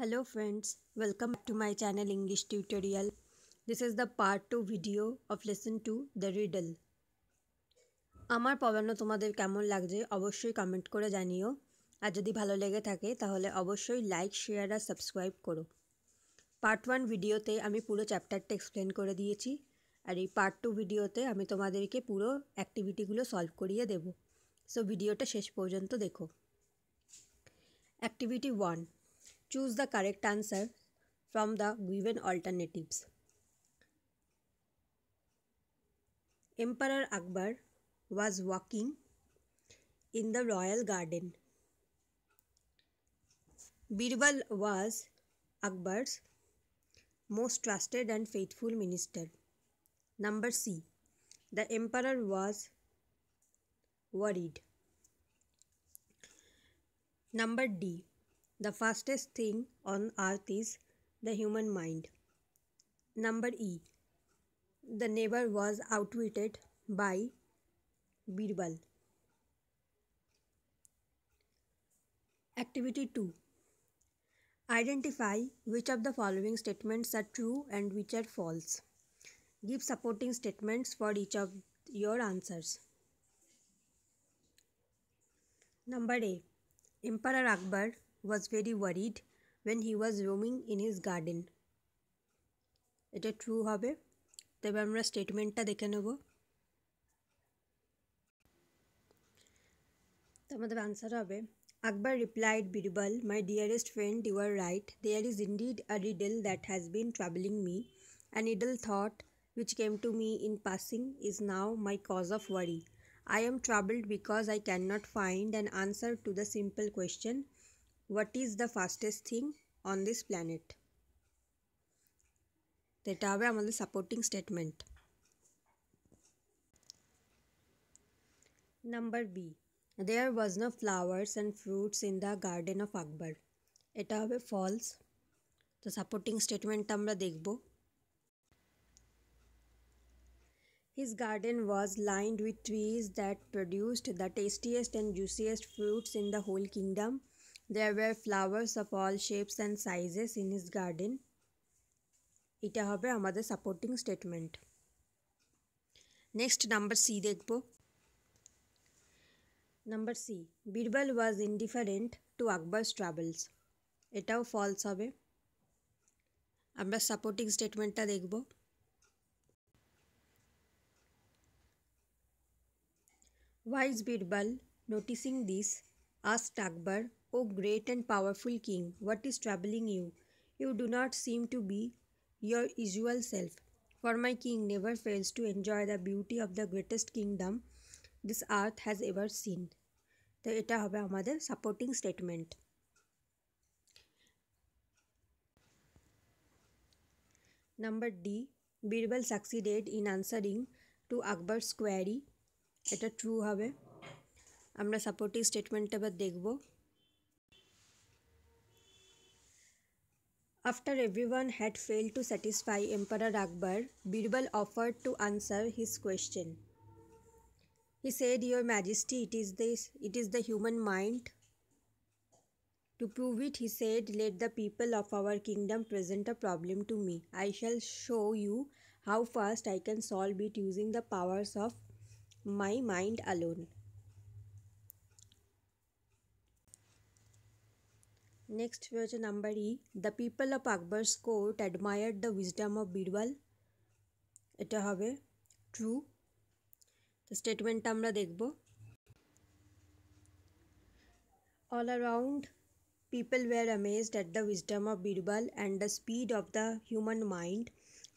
hello friends welcome to my channel english tutorial this is the part 2 video of lesson 2 the riddle আমার পড়ানো তোমাদের কেমন লাগছে অবশ্যই কমেন্ট করে জানিও আর যদি ভালো লেগে থাকে তাহলে অবশ্যই লাইক শেয়ার আর সাবস্ক্রাইব করো পার্ট ওয়ান ভিডিওতে আমি পুরো চ্যাপ্টারটা এক্সপ্লেন করে দিয়েছি আর এই পার্ট টু ভিডিওতে আমি তোমাদেরকে পুরো অ্যাক্টিভিটিগুলো সলভ করিয়ে দেব সো ভিডিওটা শেষ পর্যন্ত দেখো activity one Choose the correct answer from the given alternatives. Emperor Akbar was walking in the royal garden. Birbal was Akbar's most trusted and faithful minister. Number C. The emperor was worried. Number D. The fastest thing on earth is the human mind. Number E. The neighbor was outwitted by Birbal. Activity 2. Identify which of the following statements are true and which are false. Give supporting statements for each of your answers. Number A. Emperor Akbar was very worried when he was roaming in his garden. Is garden এটা true হবে তবে statement. স্টেটমেন্টটা দেখে নেব তো আমাদের answer হবে Akbar replied Birbal, My dearest friend, you are right. There is indeed a riddle that has been troubling me. An idle thought which came to me in passing is now my cause of worry. I am troubled because I cannot find an answer to the simple question what is the fastest thing on this planet? এটা হবে আমাদের supporting statement number B there was no flowers and fruits in the garden of Akbar এটা হবে false তো supporting স্টেটমেন্টটা আমরা দেখব His garden was lined with trees that produced the tastiest and juiciest fruits in the whole kingdom. There were flowers of all shapes and sizes in his garden. এটা হবে আমাদের supporting statement next number C দেখব number C Birbal was indifferent to Akbar's travels এটাও false হবে আমরা supporting স্টেটমেন্টটা দেখব wise Birbal noticing this asked Akbar, O oh, great and powerful king, what is troubling you? You do not seem to be your usual self. For my king never fails to enjoy the beauty of the greatest kingdom this earth has ever seen. তো এটা হবে আমাদের supporting statement number D Birbal succeeded in answering to Akbar query এটা true হবে আমরা supporting statement এবার দেখব After everyone had failed to satisfy Emperor Akbar, Birbal offered to answer his question. He said, Your Majesty, it is, this, it is the human mind. To prove it, he said, Let the people of our kingdom present a problem to me. I shall show you how fast I can solve it using the powers of my mind alone. Next was number E. The people of Akbar's court admired the wisdom of Birbal. এটা হবে true তো স্টেটমেন্টটা আমরা দেখব all around people were amazed at the wisdom of Birbal and the speed of the human mind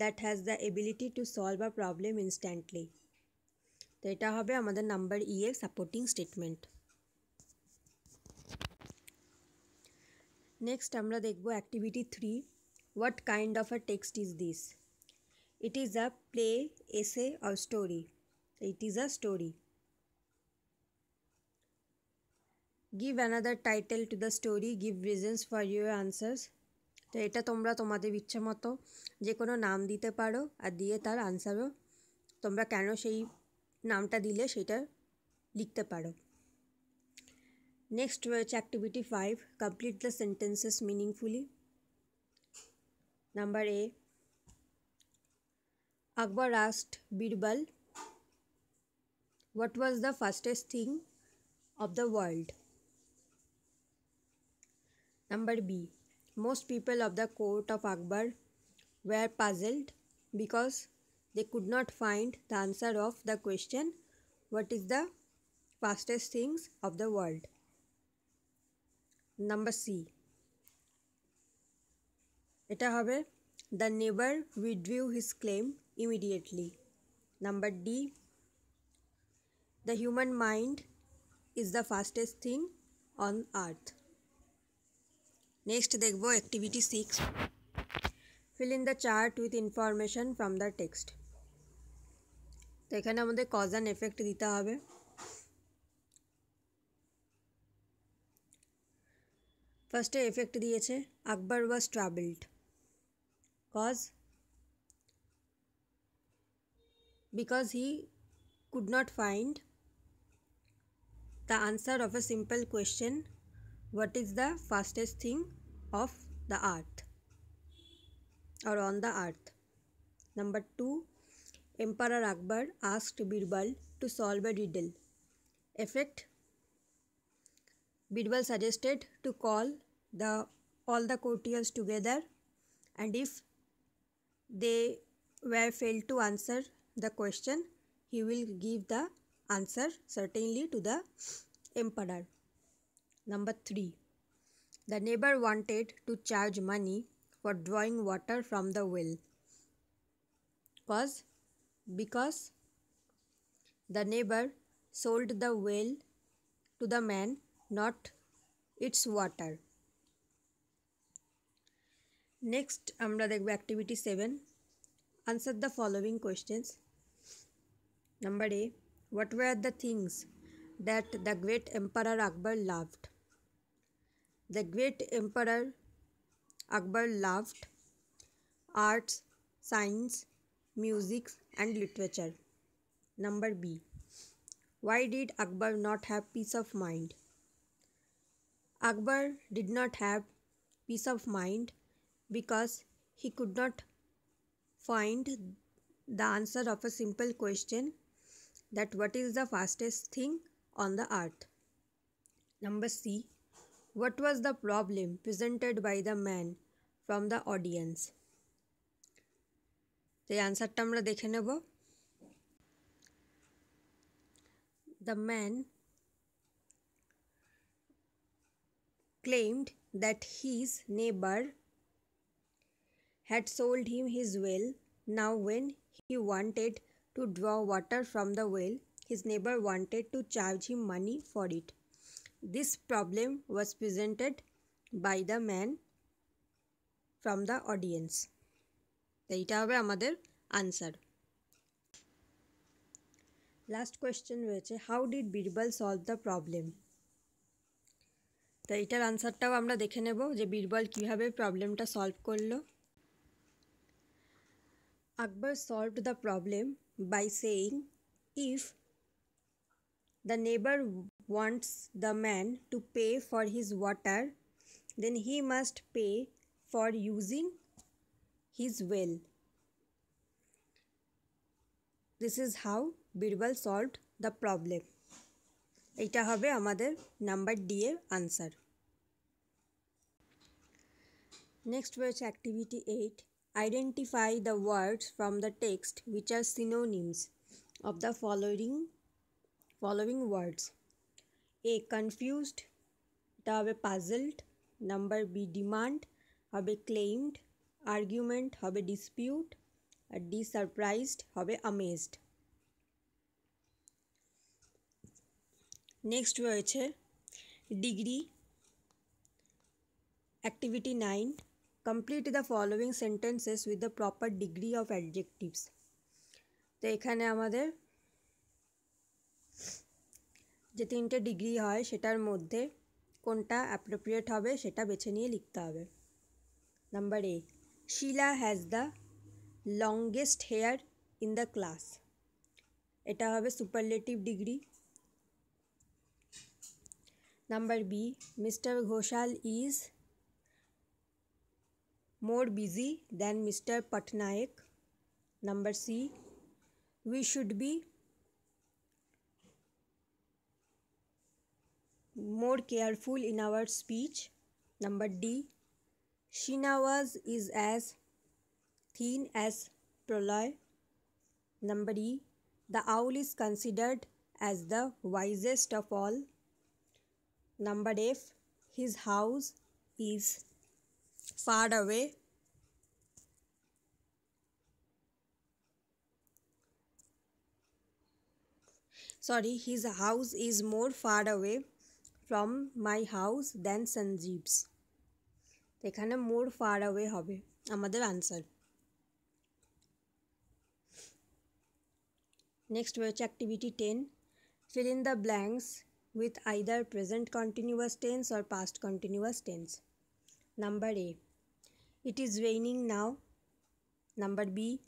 that has the ability to solve a problem instantly তো এটা হবে আমাদের নাম্বার ইয়ের সাপোর্টিং স্টেটমেন্ট নেক্সট আমরা দেখব activity three what kind of a text is this it is a play essay or story it is a story give another title to the story give reasons for your answers তো এটা তোমরা তোমাদের ইচ্ছে মতো যে কোনো নাম দিতে পারো আর দিয়ে তার আনসারও তোমরা কেন সেই নামটা দিলে সেটা লিখতে পারো Next watch uh, activity 5 complete the sentences meaningfully. Number A Akbar asked Birbal what was the fastest thing of the world. Number B most people of the court of Akbar were puzzled because they could not find the answer of the question what is the fastest things of the world. Number C এটা হবে the neighbour withdrew his claim immediately number D the human mind is the fastest thing on earth next দেখব activity 6 fill in the chart with information from the text তো এখানে আমাদের cause and effect দিতে হবে फार्ष्टे effect दिए अकबर वज ट्रावल्ड cause because he could not find the answer of a simple question what is the fastest thing of the earth or on the earth number two emperor Akbar asked Birbal to solve a riddle effect Birbal suggested to call the all the courtiers together and if they were failed to answer the question he will give the answer certainly to the emperor number 3 the neighbor wanted to charge money for drawing water from the well was because the neighbor sold the well to the man not its water next আমরা দেখব activity seven answer the following questions number A what were the things that the great emperor Akbar loved the great emperor Akbar loved arts science music and literature number B why did akbar not have peace of mind akbar did not have peace of mind because he could not find the answer of a simple question that what is the fastest thing on the earth. Number C. What was the problem presented by the man from the audience? The answer, tamra দেখে The man claimed that his neighbor had sold him his well. Now, when he wanted to draw water from the well, his neighbor wanted to charge him money for it. This problem was presented by the man from the audience. এইটা হবে আমাদের answer last question রয়েছে how did Birbal solve the problem তো এইটার আনসারটাও আমরা দেখে নেব যে বীরবল কিভাবে প্রবলেমটা সলভ করলো Akbar solved the problem by saying, if the neighbor wants the man to pay for his water, then he must pay for using his well. This is how Birbal solved the problem. Ita হবে amader number D answer. Next verse activity eight. Identify the words from the text which are synonyms of the following following words. A confused, the puzzled, number B demand, a claimed, argument have a dispute, আর D surprised amazed. Next next রয়েছে activity 9 complete the following sentences with the proper degree of adjectives তো এখানে আমাদের যে তিনটে degree হয় সেটার মধ্যে কোনটা অ্যাপ্রোপ্রিয়েট হবে সেটা বেছে নিয়ে লিখতে হবে number A Sheela has the longest hair in the class এটা হবে superlative degree number B mister Ghoshal is more busy than Mr. Patnaik. Number C, we should be more careful in our speech. Number D, Shinawas is as thin as Proloy. Number E, the owl is considered as the wisest of all. Number F, his house is far away sorry his house is more far away from my house than sanjeev's এখানে মোর fur away হবে আমাদের answer next রয়েছে activity ten fill in the blanks with either present continuous tense or past continuous tense Number A. It is raining now. Number B.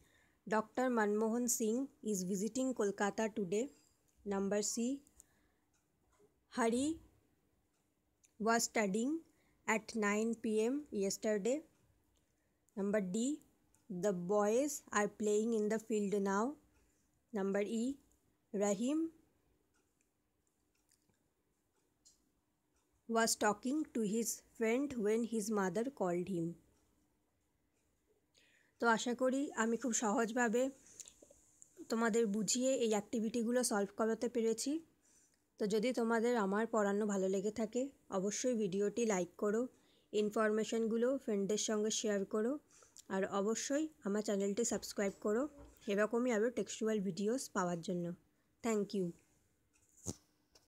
Dr. Manmohan Singh is visiting Kolkata today. Number C. Hari was studying at 9 pm yesterday. Number D. The boys are playing in the field now. Number E. Rahim was talking to his friend when his mother called him তো আশা করি আমি খুব সহজভাবে তোমাদের বুঝিয়ে এই অ্যাক্টিভিটিগুলো solve করাতে পেরেছি তো যদি তোমাদের আমার পড়ানো ভালো লেগে থাকে অবশ্যই ভিডিওটি লাইক করো ইনফরমেশানগুলো ফ্রেন্ডদের সঙ্গে শেয়ার করো আর অবশ্যই আমার চ্যানেলটি সাবস্ক্রাইব করো এরকমই আরও টেক্সচুয়াল ভিডিওস পাওয়ার জন্য থ্যাংক ইউ